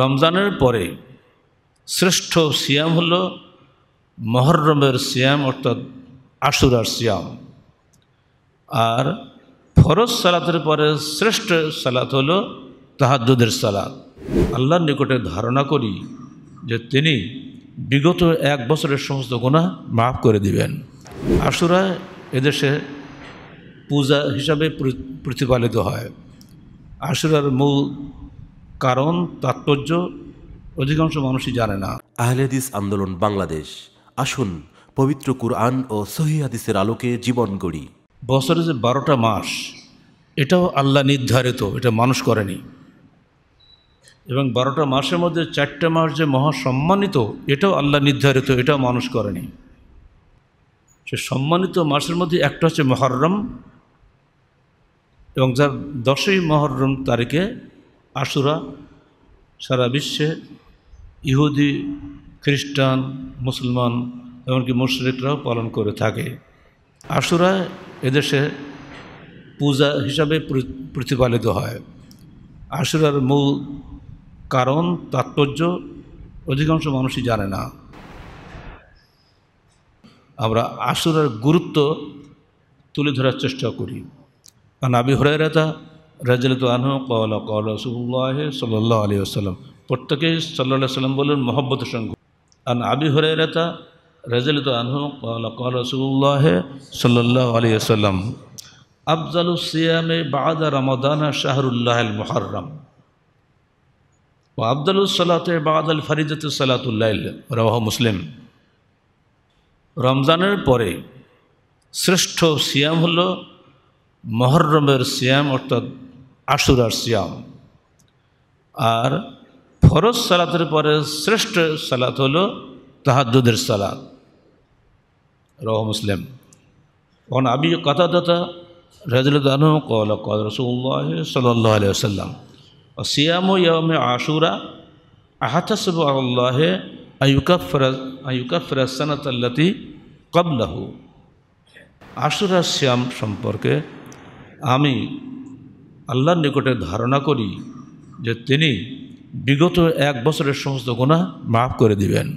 রমজানের পরে শ্রেষ্ঠ সিয়াম হল মহরমের সিয়াম অর্থাৎ আশুরার সিয়াম আর ফরজ সালাতের পরে শ্রেষ্ঠ সালাত হল তাহাজুদের সালাত আল্লাহর নিকটে ধারণা করি যে তিনি বিগত এক বছরের সমস্ত গোনা মাফ করে দিবেন আশুরা এদেশে পূজা হিসাবে প্রতিপালিত হয় আশুরার মূল কারণ তাৎপর্য অধিকাংশ মানুষই জানে না আহলেদিস আন্দোলন বাংলাদেশ আসুন পবিত্র কুরআন ও হাদিসের আলোকে জীবন গড়ি বছরে যে বারোটা মাস এটাও আল্লাহ নির্ধারিত এটা মানুষ করেনি এবং বারোটা মাসের মধ্যে চারটে মাস যে মহা সম্মানিত এটাও আল্লাহ নির্ধারিত এটাও মানুষ করেনি সে সম্মানিত মাসের মধ্যে একটা হচ্ছে মহরম এবং যার দশই মহরম তারিখে আশুরা সারা বিশ্বে ইহুদি খ্রিস্টান মুসলমান এমনকি মুশ্রিকরাও পালন করে থাকে আশুরা এদেশে পূজা হিসাবে প্রতিপালিত হয় আশুরার মূল কারণ তাৎপর্য অধিকাংশ মানুষই জানে না আমরা আশুরার গুরুত্ব তুলে ধরার চেষ্টা করি কারণ আবি হরাইরা রাজু আনহ কল কল রসুল্লাহ সাল্লাহ আলী আসসালাম প্রত্যেকে সাল্লাহ সাল্লাম বললেন মহব্বত সঙ্গ আন আবি রেতা রাজলিত আনহ কল কল রসুল্লাহ সাল্লাহ আলী আসসালাম আফজাল সিয়ামে বাদা রমাদানা শাহরুল্লাহ আল মুহরম ও আফজাল সালাতে বাদ আল সালাতুল্লাহ রাহ মুসলিম রমজানের পরে শ্রেষ্ঠ সিয়াম হল মহরমের সিয়াম অর্থাৎ আশুরার সিয়াম আর ফরজ সালাতের পরে শ্রেষ্ঠ সালাত হলো তাহাদুদের সালাত রহ মুসলিম ওখান আবি কথা দাতা রাজুল্লাহ কল কল রসুল্লাহ সাল্লাহ আলিয়া সাল্লাম সিয়াম ইয়ামে আশুরা আহাতসব আয়ুকা আয়ুকাফর আয়ুকাফর সনাতল্লাতি কবলাহু আশুরা শ্যাম সম্পর্কে আমি আল্লাহর নিকটে ধারণা করি যে তিনি বিগত এক বছরের সমস্ত গোনা মাফ করে দিবেন